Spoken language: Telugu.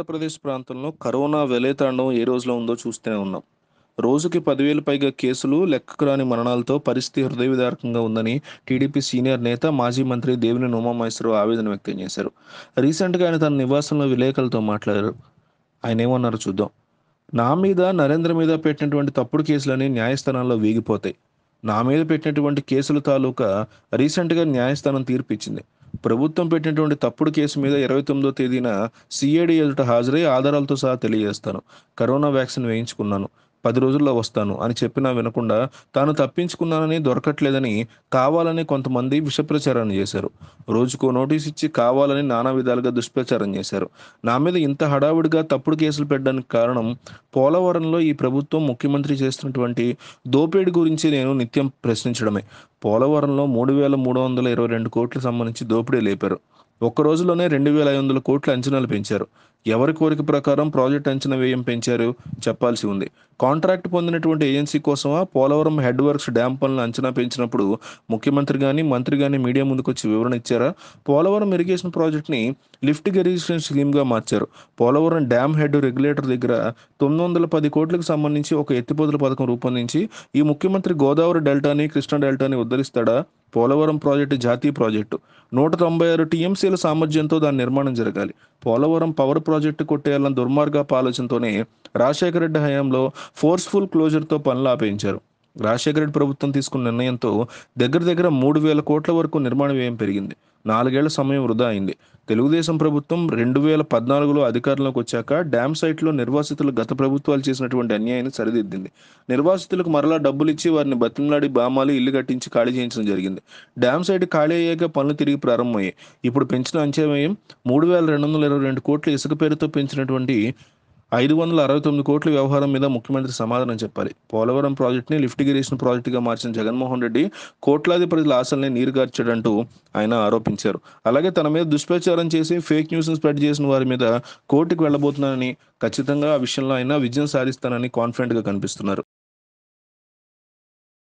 ఉత్తరప్రదేశ్ ప్రాంతంలో కరోనా వెలేతాండం ఏ రోజులో ఉందో చూస్తూనే ఉన్నాం రోజుకి పదివేలు పైగా కేసులు లెక్కకు రాని మరణాలతో పరిస్థితి హృదయవిదారకంగా ఉందని టీడీపీ సీనియర్ నేత మాజీ మంత్రి దేవిని ఉమామహేశ్వరరావు ఆవేదన వ్యక్తం చేశారు రీసెంట్గా ఆయన తన నివాసంలో విలేకరులతో మాట్లాడారు ఆయన ఏమన్నారు చూద్దాం నా మీద నరేంద్ర మీద పెట్టినటువంటి తప్పుడు కేసులని న్యాయస్థానాల్లో వీగిపోతాయి నా మీద పెట్టినటువంటి కేసుల తాలూకా రీసెంట్గా న్యాయస్థానం తీర్పిచ్చింది ప్రభుత్వం పెట్టినటువంటి తప్పుడు కేసు మీద ఇరవై తొమ్మిదో తేదీన సిఐడి ఎదుట హాజరై ఆధారాలతో సహా తెలియజేస్తాను కరోనా వ్యాక్సిన్ వేయించుకున్నాను పది రోజుల్లో వస్తాను అని చెప్పినా వినకుండా తాను తప్పించుకున్నానని దొరకట్లేదని కావాలని కొంతమంది విషప్రచారం చేశారు రోజుకో నోటీస్ ఇచ్చి కావాలని నానా విధాలుగా దుష్ప్రచారం చేశారు నా మీద ఇంత హడావుడిగా తప్పుడు కేసులు పెట్టడానికి కారణం పోలవరంలో ఈ ప్రభుత్వం ముఖ్యమంత్రి చేస్తున్నటువంటి దోపిడీ గురించి నేను నిత్యం ప్రశ్నించడమే పోలవరంలో మూడు వేల మూడు వందల ఇరవై రెండు కోట్లు సంబంధించి దోపిడీ లేపారు ఒక్క రోజులోనే రెండు వేల ఐదు వందల కోట్ల అంచనాలు పెంచారు ఎవరి కోరిక ప్రకారం ప్రాజెక్ట్ అంచనా వ్యయం పెంచారు చెప్పాల్సి ఉంది కాంట్రాక్ట్ పొందినటువంటి ఏజెన్సీ కోసమా పోలవరం హెడ్ వర్క్స్ డ్యామ్ పనులు అంచనా పెంచినప్పుడు ముఖ్యమంత్రి కానీ మంత్రి కానీ మీడియా ముందుకొచ్చి వివరణ ఇచ్చారా పోలవరం ఇరిగేషన్ ప్రాజెక్ట్ని లిఫ్ట్ ఇరిగేషన్ స్కీమ్గా మార్చారు పోలవరం డ్యామ్ హెడ్ రెగ్యులేటర్ దగ్గర తొమ్మిది వందల పది కోట్లకు సంబంధించి ఒక ఎత్తిపోతుల పథకం రూపొందించి ఈ ముఖ్యమంత్రి గోదావరి డెల్టాని కృష్ణా డెల్టాని ఉద్ధరిస్తాడా పోలవరం ప్రాజెక్టు జాతీయ ప్రాజెక్టు నూట తొంభై ఆరు టీఎంసీల సామర్థ్యంతో దాని నిర్మాణం జరగాలి పోలవరం పవర్ ప్రాజెక్టు కొట్టేయాలని దుర్మార్గపు ఆలోచనతోనే రాజశేఖర రెడ్డి హయాంలో ఫోర్స్ఫుల్ క్లోజర్తో పనులు ఆపేయించారు రాజశేఖర రెడ్డి ప్రభుత్వం తీసుకున్న నిర్ణయంతో దగ్గర దగ్గర మూడు వేల కోట్ల వరకు నిర్మాణ వ్యయం పెరిగింది నాలుగేళ్ల సమయం వృధా అయింది తెలుగుదేశం ప్రభుత్వం రెండు వేల పద్నాలుగులో అధికారంలోకి వచ్చాక డ్యామ్ సైట్లో నిర్వాసితులు గత ప్రభుత్వాలు చేసినటువంటి అన్యాయాన్ని సరిదిద్దింది నిర్వాసితులకు మరలా డబ్బులు ఇచ్చి వారిని బతిమలాడి బామాలు ఇల్లు కట్టించి ఖాళీ చేయించడం జరిగింది డ్యామ్ సైట్ ఖాళీ అయ్యాక పనులు తిరిగి ప్రారంభమయ్యాయి ఇప్పుడు పెంచిన అంచనా వ్యయం మూడు వేల రెండు వందల ఇరవై రెండు కోట్ల ఇసుక పేరుతో పెంచినటువంటి ఐదు వందల అరవై తొమ్మిది కోట్ల వ్యవహారం మీద ముఖ్యమంత్రి సమాధానం చెప్పాలి పోలవరం ప్రాజెక్టుని లిఫ్ట్ ఇరిగేషన్ ప్రాజెక్టుగా మార్చిన జగన్మోహన్ రెడ్డి కోట్లాది ప్రజల ఆశల్ని నీరుగార్చాడంటూ ఆయన ఆరోపించారు అలాగే తన మీద దుష్ప్రచారం చేసి ఫేక్ న్యూస్ స్ప్రెడ్ చేసిన వారి మీద కోర్టుకు వెళ్ళబోతున్నానని ఖచ్చితంగా ఆ విషయంలో ఆయన విజయం సాధిస్తానని కాన్ఫిడెంట్గా కనిపిస్తున్నారు